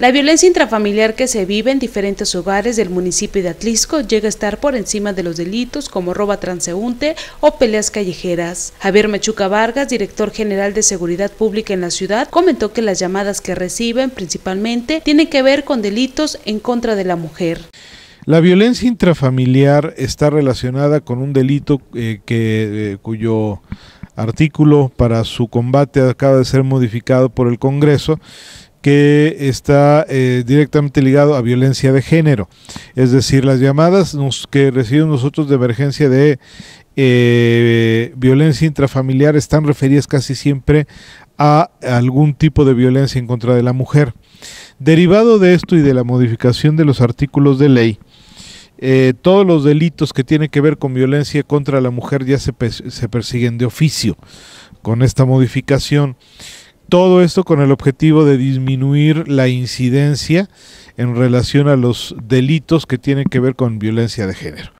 La violencia intrafamiliar que se vive en diferentes hogares del municipio de Atlisco llega a estar por encima de los delitos como roba transeúnte o peleas callejeras. Javier Mechuca Vargas, director general de Seguridad Pública en la ciudad, comentó que las llamadas que reciben principalmente tienen que ver con delitos en contra de la mujer. La violencia intrafamiliar está relacionada con un delito eh, que, eh, cuyo artículo para su combate acaba de ser modificado por el Congreso que está eh, directamente ligado a violencia de género. Es decir, las llamadas que recibimos nosotros de emergencia de eh, violencia intrafamiliar están referidas casi siempre a algún tipo de violencia en contra de la mujer. Derivado de esto y de la modificación de los artículos de ley, eh, todos los delitos que tienen que ver con violencia contra la mujer ya se persiguen de oficio con esta modificación. Todo esto con el objetivo de disminuir la incidencia en relación a los delitos que tienen que ver con violencia de género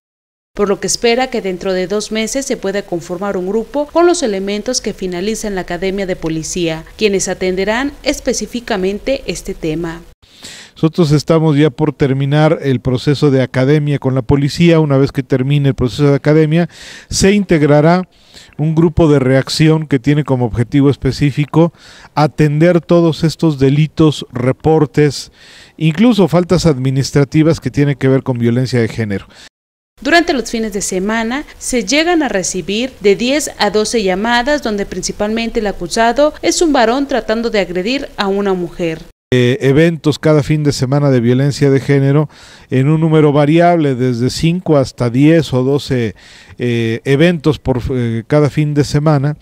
por lo que espera que dentro de dos meses se pueda conformar un grupo con los elementos que finalizan la Academia de Policía, quienes atenderán específicamente este tema. Nosotros estamos ya por terminar el proceso de academia con la policía. Una vez que termine el proceso de academia, se integrará un grupo de reacción que tiene como objetivo específico atender todos estos delitos, reportes, incluso faltas administrativas que tienen que ver con violencia de género. Durante los fines de semana se llegan a recibir de 10 a 12 llamadas donde principalmente el acusado es un varón tratando de agredir a una mujer. Eh, eventos cada fin de semana de violencia de género en un número variable, desde 5 hasta 10 o 12 eh, eventos por eh, cada fin de semana.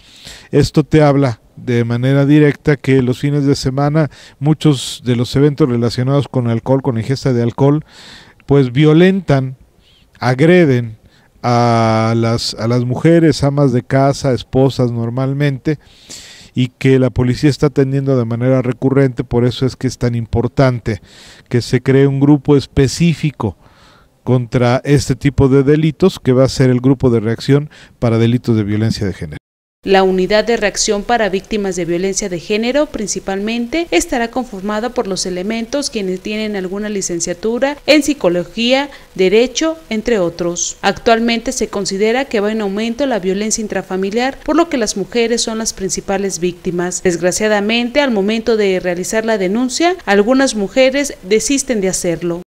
Esto te habla de manera directa que los fines de semana muchos de los eventos relacionados con alcohol, con ingesta de alcohol, pues violentan, agreden a las, a las mujeres, amas de casa, esposas normalmente y que la policía está atendiendo de manera recurrente, por eso es que es tan importante que se cree un grupo específico contra este tipo de delitos, que va a ser el grupo de reacción para delitos de violencia de género. La unidad de reacción para víctimas de violencia de género principalmente estará conformada por los elementos quienes tienen alguna licenciatura en psicología, derecho, entre otros. Actualmente se considera que va en aumento la violencia intrafamiliar, por lo que las mujeres son las principales víctimas. Desgraciadamente, al momento de realizar la denuncia, algunas mujeres desisten de hacerlo.